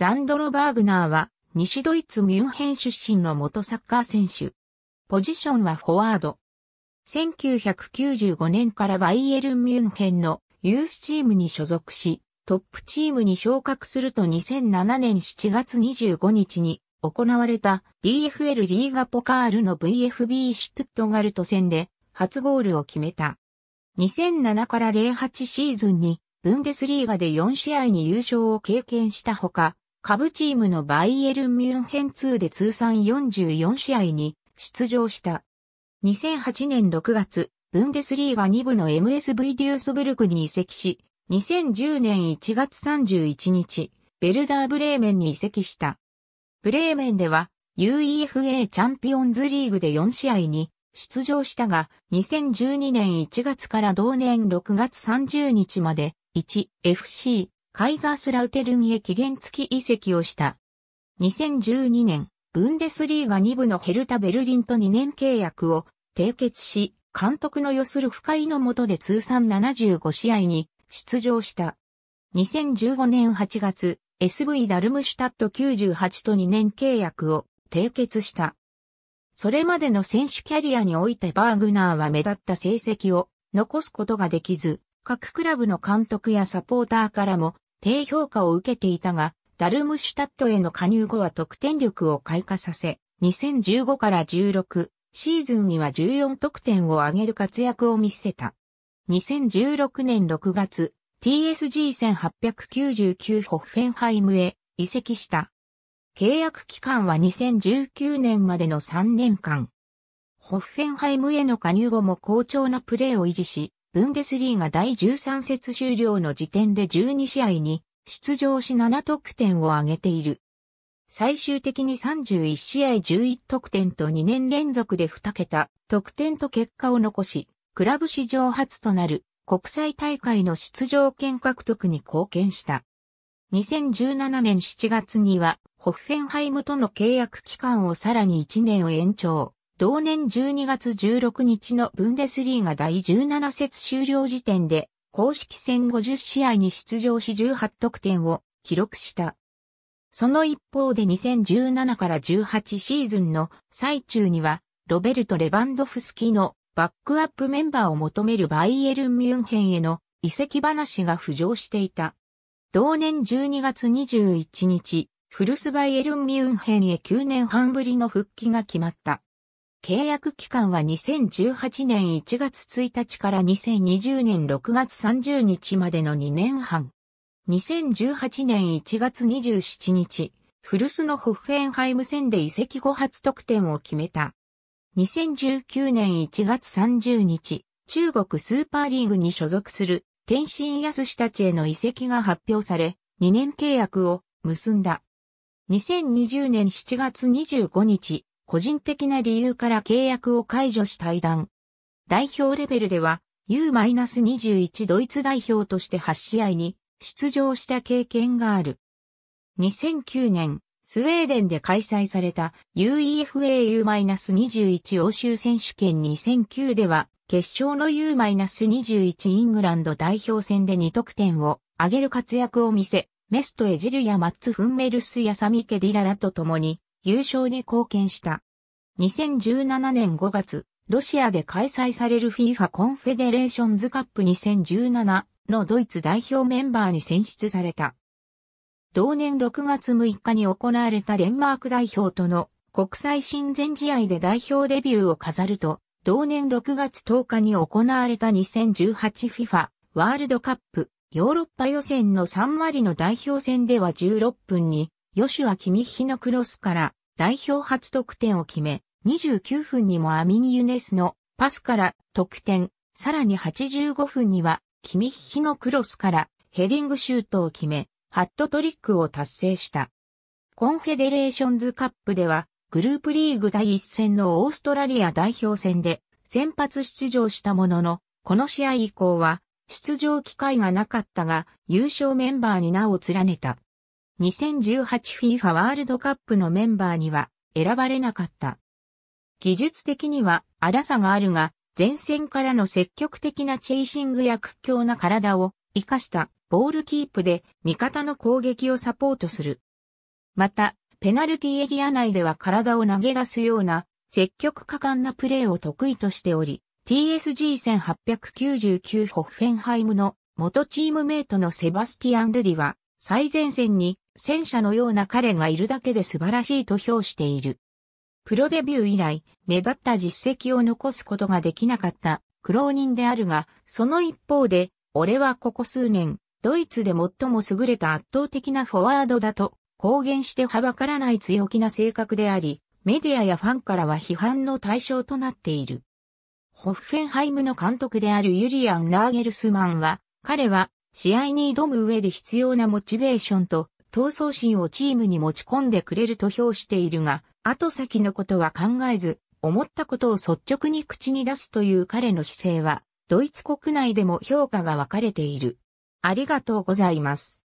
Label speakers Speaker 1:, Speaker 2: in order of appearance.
Speaker 1: ザンドロ・バーグナーは、西ドイツ・ミュンヘン出身の元サッカー選手。ポジションはフォワード。1995年からバイエルン・ミュンヘンのユースチームに所属し、トップチームに昇格すると2007年7月25日に行われた DFL リーガポカールの VFB シュトゥットガルト戦で初ゴールを決めた。2007から08シーズンにブンデスリーガで4試合に優勝を経験したほか、下部チームのバイエルン・ミュンヘン2で通算44試合に出場した。2008年6月、ブンデスリーガ2部の MSV デュースブルクに移籍し、2010年1月31日、ベルダーブレーメンに移籍した。ブレーメンでは UEFA チャンピオンズリーグで4試合に出場したが、2012年1月から同年6月30日まで 1FC カイザースラウテルンへ期限付き移籍をした。2012年、ブンデスリーガ2部のヘルタ・ベルリンと2年契約を締結し、監督の要する不快の下で通算75試合に出場した。2015年8月、SV ダルムシュタット98と2年契約を締結した。それまでの選手キャリアにおいてバーグナーは目立った成績を残すことができず、各クラブの監督やサポーターからも低評価を受けていたが、ダルムシュタットへの加入後は得点力を開花させ、2015から16シーズンには14得点を挙げる活躍を見せた。2016年6月、TSG1899 ホッフェンハイムへ移籍した。契約期間は2019年までの3年間。ホッフェンハイムへの加入後も好調なプレーを維持し、ブンデスリーが第13節終了の時点で12試合に出場し7得点を挙げている。最終的に31試合11得点と2年連続で2桁得点と結果を残し、クラブ史上初となる国際大会の出場権獲得に貢献した。2017年7月にはホッフェンハイムとの契約期間をさらに1年を延長。同年12月16日のブンデスリーが第17節終了時点で、公式戦50試合に出場し18得点を記録した。その一方で2017から18シーズンの最中には、ロベルト・レバンドフスキのバックアップメンバーを求めるバイエルン・ミュンヘンへの移籍話が浮上していた。同年12月21日、フルスバイエルン・ミュンヘンへ9年半ぶりの復帰が決まった。契約期間は2018年1月1日から2020年6月30日までの2年半。2018年1月27日、古巣のホッフェンハイム戦で移籍後初得点を決めた。2019年1月30日、中国スーパーリーグに所属する天津安志たちへの移籍が発表され、2年契約を結んだ。2020年7月25日、個人的な理由から契約を解除し退団。代表レベルでは U-21 ドイツ代表として8試合に出場した経験がある。2009年、スウェーデンで開催された UEFAU-21 欧州選手権2009では、決勝の U-21 イングランド代表戦で2得点を挙げる活躍を見せ、メストエジルやマッツ・フンメルスやサミケディララと共に優勝に貢献した。2017年5月、ロシアで開催される FIFA コンフェデレーションズカップ2017のドイツ代表メンバーに選出された。同年6月6日に行われたデンマーク代表との国際親善試合で代表デビューを飾ると、同年6月10日に行われた 2018FIFA ワールドカップヨーロッパ予選の3割の代表戦では16分にア・は君ヒのクロスから代表初得点を決め、29分にもアミニ・ユネスのパスから得点、さらに85分には君ヒのクロスからヘディングシュートを決め、ハットトリックを達成した。コンフェデレーションズカップでは、グループリーグ第一戦のオーストラリア代表戦で先発出場したものの、この試合以降は出場機会がなかったが優勝メンバーに名を連ねた。2018FIFA ワールドカップのメンバーには選ばれなかった。技術的には荒さがあるが、前線からの積極的なチェイシングや屈強な体を活かしたボールキープで味方の攻撃をサポートする。また、ペナルティエリア内では体を投げ出すような積極果敢なプレーを得意としており、TSG1899 ホッフェンハイムの元チームメイトのセバスティアン・ルディは最前線に戦車のような彼がいるだけで素晴らしいと評している。プロデビュー以来、目立った実績を残すことができなかった苦労人であるが、その一方で、俺はここ数年、ドイツで最も優れた圧倒的なフォワードだと、公言してはばからない強気な性格であり、メディアやファンからは批判の対象となっている。ホッフェンハイムの監督であるユリアン・ナーゲルスマンは、彼は試合に挑む上で必要なモチベーションと、闘争心をチームに持ち込んでくれると評しているが、後先のことは考えず、思ったことを率直に口に出すという彼の姿勢は、ドイツ国内でも評価が分かれている。ありがとうございます。